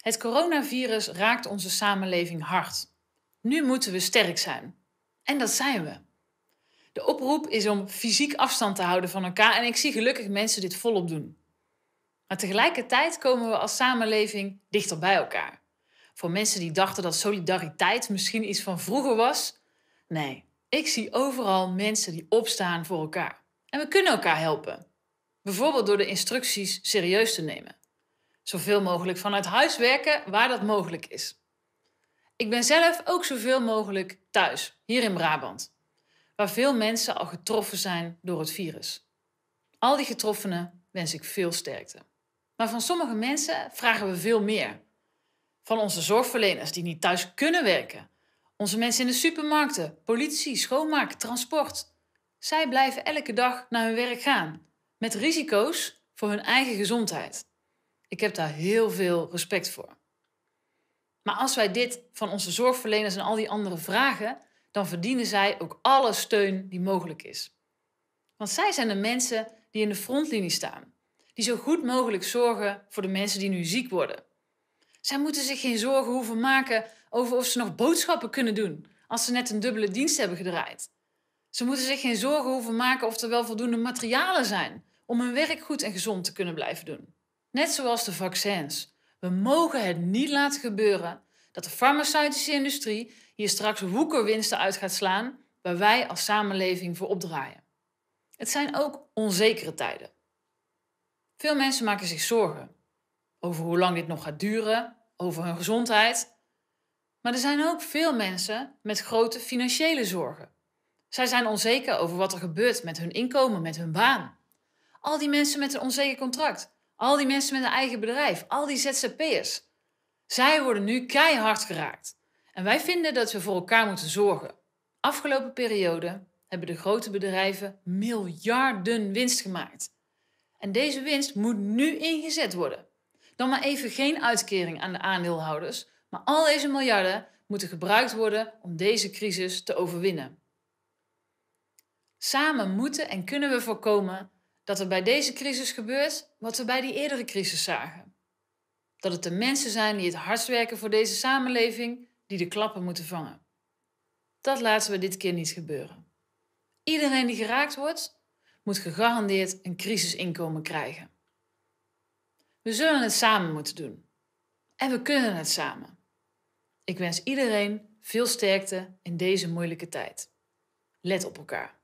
Het coronavirus raakt onze samenleving hard. Nu moeten we sterk zijn. En dat zijn we. De oproep is om fysiek afstand te houden van elkaar en ik zie gelukkig mensen dit volop doen. Maar tegelijkertijd komen we als samenleving dichter bij elkaar. Voor mensen die dachten dat solidariteit misschien iets van vroeger was, nee, ik zie overal mensen die opstaan voor elkaar. En we kunnen elkaar helpen. Bijvoorbeeld door de instructies serieus te nemen. Zoveel mogelijk vanuit huis werken waar dat mogelijk is. Ik ben zelf ook zoveel mogelijk thuis, hier in Brabant, waar veel mensen al getroffen zijn door het virus. Al die getroffenen wens ik veel sterkte. Maar van sommige mensen vragen we veel meer. Van onze zorgverleners die niet thuis kunnen werken, onze mensen in de supermarkten, politie, schoonmaak, transport. Zij blijven elke dag naar hun werk gaan, met risico's voor hun eigen gezondheid. Ik heb daar heel veel respect voor. Maar als wij dit van onze zorgverleners en al die anderen vragen, dan verdienen zij ook alle steun die mogelijk is. Want zij zijn de mensen die in de frontlinie staan, die zo goed mogelijk zorgen voor de mensen die nu ziek worden. Zij moeten zich geen zorgen hoeven maken over of ze nog boodschappen kunnen doen als ze net een dubbele dienst hebben gedraaid. Ze moeten zich geen zorgen hoeven maken of er wel voldoende materialen zijn om hun werk goed en gezond te kunnen blijven doen. Net zoals de vaccins. We mogen het niet laten gebeuren dat de farmaceutische industrie hier straks woekerwinsten uit gaat slaan waar wij als samenleving voor opdraaien. Het zijn ook onzekere tijden. Veel mensen maken zich zorgen over hoe lang dit nog gaat duren, over hun gezondheid. Maar er zijn ook veel mensen met grote financiële zorgen. Zij zijn onzeker over wat er gebeurt met hun inkomen, met hun baan. Al die mensen met een onzeker contract, al die mensen met een eigen bedrijf, al die ZZP'ers. Zij worden nu keihard geraakt. En wij vinden dat we voor elkaar moeten zorgen. Afgelopen periode hebben de grote bedrijven miljarden winst gemaakt. En deze winst moet nu ingezet worden. Dan maar even geen uitkering aan de aandeelhouders, maar al deze miljarden moeten gebruikt worden om deze crisis te overwinnen. Samen moeten en kunnen we voorkomen dat er bij deze crisis gebeurt wat we bij die eerdere crisis zagen. Dat het de mensen zijn die het hardst werken voor deze samenleving die de klappen moeten vangen. Dat laten we dit keer niet gebeuren. Iedereen die geraakt wordt, moet gegarandeerd een crisisinkomen krijgen. We zullen het samen moeten doen. En we kunnen het samen. Ik wens iedereen veel sterkte in deze moeilijke tijd. Let op elkaar.